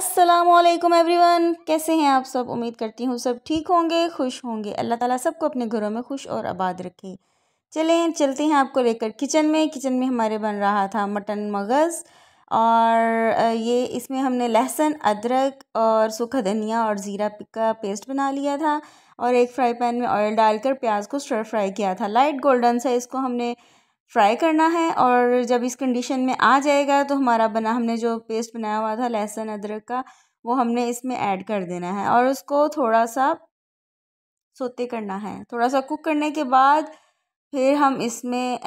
Aslam everyone कैसे हैं आप सब उम्मीद करती हूँ सब ठीक होंगे खुश होंगे अल्लाह ताला सबको अपने घरों में खुश और आबाद रखे चलें चलते हैं आपको लेकर किचन में किचन में हमारे बन रहा था मटन मगज़ और ये इसमें हमने लहसुन अदरक और सूखा धनिया और ज़ीरा का पेस्ट बना लिया था और एक फ्राई पैन में ऑयल डालकर प्याज को स्टर फ्राई किया था लाइट गोल्डन सा इसको हमने फ्राई करना है और जब इस कंडीशन में आ जाएगा तो हमारा बना हमने जो पेस्ट बनाया हुआ था लहसुन अदरक का वो हमने इसमें ऐड कर देना है और उसको थोड़ा सा सोते करना है थोड़ा सा कुक करने के बाद फिर हम इसमें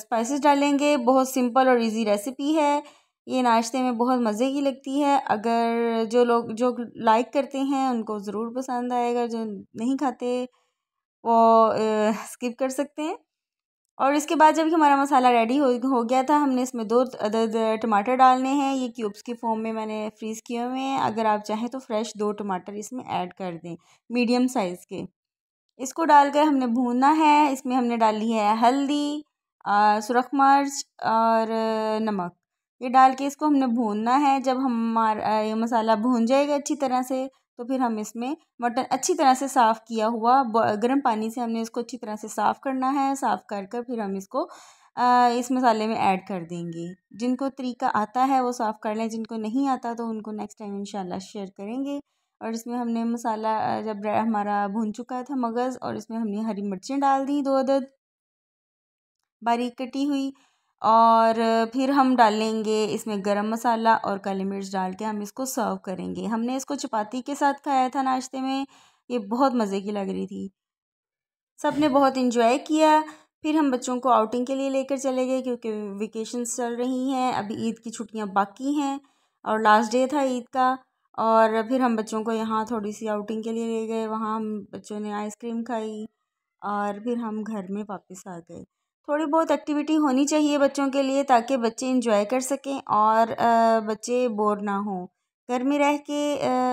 स्पाइसेस डालेंगे बहुत सिंपल और इजी रेसिपी है ये नाश्ते में बहुत मज़े की लगती है अगर जो लोग जो लाइक करते हैं उनको ज़रूर पसंद आएगा जो नहीं खाते वो ए, स्किप कर सकते हैं और इसके बाद जब हमारा मसाला रेडी हो हो गया था हमने इसमें दो अदद टमाटर डालने हैं ये क्यूब्स की फॉर्म में मैंने फ्रीज़ किए हुए हैं अगर आप चाहें तो फ्रेश दो टमाटर इसमें ऐड कर दें मीडियम साइज़ के इसको डालकर हमने भूनना है इसमें हमने डाली है हल्दी सुरख मर्च और नमक ये डाल के इसको हमने भूनना है जब हमारा ये मसाला भून जाएगा अच्छी तरह से तो फिर हम इसमें मटन अच्छी तरह से साफ़ किया हुआ गर्म पानी से हमने इसको अच्छी तरह से साफ़ करना है साफ़ कर कर फिर हम इसको इस मसाले में ऐड कर देंगे जिनको तरीका आता है वो साफ़ कर लें जिनको नहीं आता तो उनको नेक्स्ट टाइम इंशाल्लाह शेयर करेंगे और इसमें हमने मसाला जब हमारा भुन चुका था मगज़ और इसमें हमने हरी मिर्चें डाल दी दो अदद बारीक कटी हुई और फिर हम डालेंगे इसमें गरम मसाला और काली मिर्च डाल के हम इसको सर्व करेंगे हमने इसको चपाती के साथ खाया था नाश्ते में ये बहुत मज़े की लग रही थी सब ने बहुत इन्जॉय किया फिर हम बच्चों को आउटिंग के लिए लेकर चले गए क्योंकि वेकेशन चल रही हैं अभी ईद की छुट्टियां बाकी हैं और लास्ट डे था ईद का और फिर हम बच्चों को यहाँ थोड़ी सी आउटिंग के लिए ले गए वहाँ हम बच्चों ने आइसक्रीम खाई और फिर हम घर में वापस आ गए थोड़ी बहुत एक्टिविटी होनी चाहिए बच्चों के लिए ताकि बच्चे इंजॉय कर सकें और बच्चे बोर ना हों घर में रह के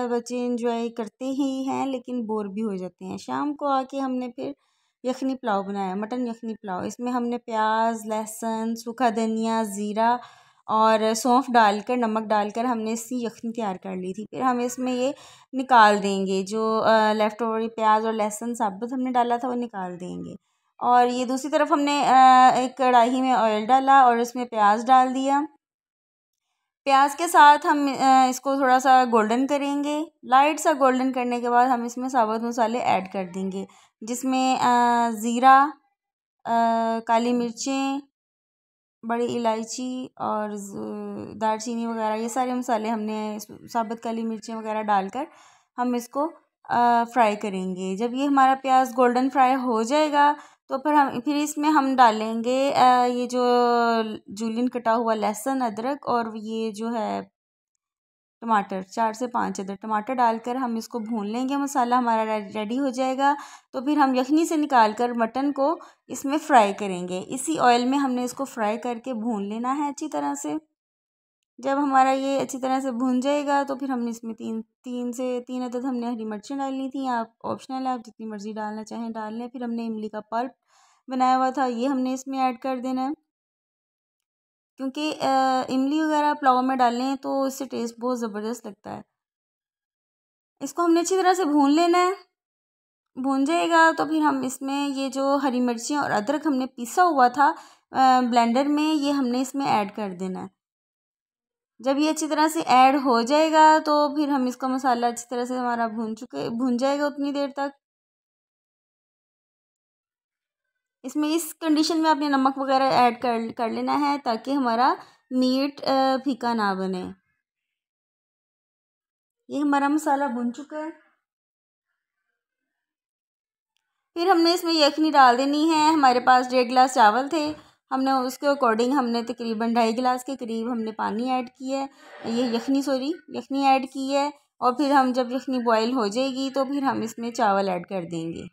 बच्चे इंजॉय करते ही हैं लेकिन बोर भी हो जाते हैं शाम को आके हमने फिर यखनी पुलाव बनाया मटन यखनी पुलाव इसमें हमने प्याज लहसुन सूखा धनिया ज़ीरा और सौंफ डालकर नमक डालकर हमने इसकी यखनी तैयार कर ली थी फिर हम इसमें ये निकाल देंगे जो लेफ़्ट ओवर प्याज और लहसुन साबुत हमने डाला था वो निकाल देंगे और ये दूसरी तरफ हमने एक कढ़ाई में ऑयल डाला और इसमें प्याज डाल दिया प्याज के साथ हम इसको थोड़ा सा गोल्डन करेंगे लाइट सा गोल्डन करने के बाद हम इसमें साबुत मसाले ऐड कर देंगे जिसमें ज़ीरा काली मिर्चें बड़ी इलायची और दालचीनी वगैरह ये सारे मसाले हमने साबुत काली मिर्चें वगैरह डालकर हम इसको फ्राई करेंगे जब ये हमारा प्याज गोल्डन फ्राई हो जाएगा तो फिर हम फिर इसमें हम डालेंगे ये जो जूलियन कटा हुआ लहसुन अदरक और ये जो है टमाटर चार से पाँच अदरक टमाटर डालकर हम इसको भून लेंगे मसाला हमारा रेडी हो जाएगा तो फिर हम यखनी से निकाल कर मटन को इसमें फ्राई करेंगे इसी ऑयल में हमने इसको फ्राई करके भून लेना है अच्छी तरह से जब हमारा ये अच्छी तरह से भुन जाएगा तो फिर हमने इसमें तीन तीन से तीन अदद हमने हरी मिर्चें डालनी थी आप ऑप्शनल है आप जितनी मर्ज़ी डालना चाहें डाल लें फिर हमने इमली का पल्प बनाया हुआ था ये हमने इसमें ऐड कर देना है क्योंकि इमली वगैरह पुलाव में डालें तो इससे टेस्ट बहुत ज़बरदस्त लगता है इसको हमने अच्छी तरह से भून लेना है भून जाएगा तो फिर हम इसमें ये जो हरी मिर्ची और अदरक हमने पीसा हुआ था ब्लेंडर में ये हमने इसमें ऐड कर देना है जब ये अच्छी तरह से ऐड हो जाएगा तो फिर हम इसका मसाला अच्छी तरह से हमारा भून चुके भून जाएगा उतनी देर तक इसमें इस कंडीशन में आपने नमक वगैरह ऐड कर कर लेना है ताकि हमारा मीट फीका ना बने ये हमारा मसाला भुन चुका है फिर हमने इसमें यखनी डाल देनी है हमारे पास डेढ़ गिलास चावल थे हमने उसके अकॉर्डिंग हमने तकरीबन ढाई गिलास के करीब हमने पानी ऐड किया है ये यखनी सॉरी यखनी ऐड की है और फिर हम जब यखनी बॉईल हो जाएगी तो फिर हम इसमें चावल ऐड कर देंगे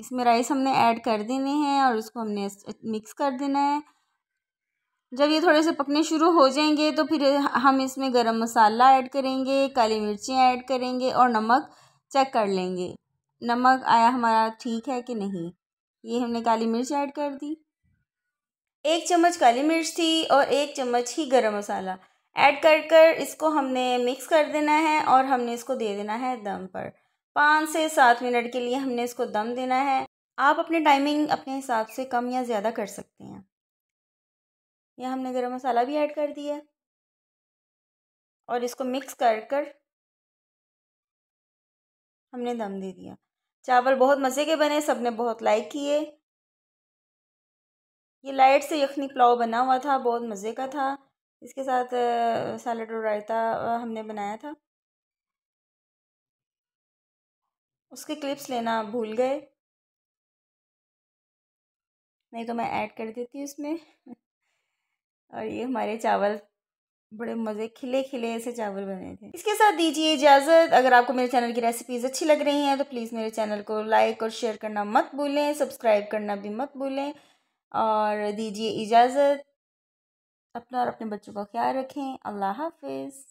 इसमें राइस हमने ऐड कर देने हैं और उसको हमने मिक्स कर देना है जब ये थोड़े से पकने शुरू हो जाएंगे तो फिर हम इसमें गरम मसाला ऐड करेंगे काली मिर्चें ऐड करेंगे और नमक चेक कर लेंगे नमक आया हमारा ठीक है कि नहीं ये हमने काली मिर्च ऐड कर दी एक चम्मच काली मिर्च थी और एक चम्मच ही गरम मसाला ऐड कर कर इसको हमने मिक्स कर देना है और हमने इसको दे देना है दम पर पाँच से सात मिनट के लिए हमने इसको दम देना है आप अपने टाइमिंग अपने हिसाब से कम या ज़्यादा कर सकते हैं यह हमने गरम मसाला भी ऐड कर दिया और इसको मिक्स कर कर हमने दम दे दिया चावल बहुत मज़े के बने सबने बहुत लाइक किए ये लाइट से यखनी पुलाव बना हुआ था बहुत मज़े का था इसके साथ सैलड और रायता हमने बनाया था उसके क्लिप्स लेना भूल गए नहीं तो मैं ऐड कर देती उसमें और ये हमारे चावल बड़े मज़े खिले खिले ऐसे चावल बने थे इसके साथ दीजिए इजाज़त अगर आपको मेरे चैनल की रेसिपीज़ अच्छी लग रही हैं तो प्लीज़ मेरे चैनल को लाइक और शेयर करना मत भूलें सब्सक्राइब करना भी मत भूलें और दीजिए इजाज़त अपना और अपने बच्चों का ख्याल रखें अल्लाह हाफिज़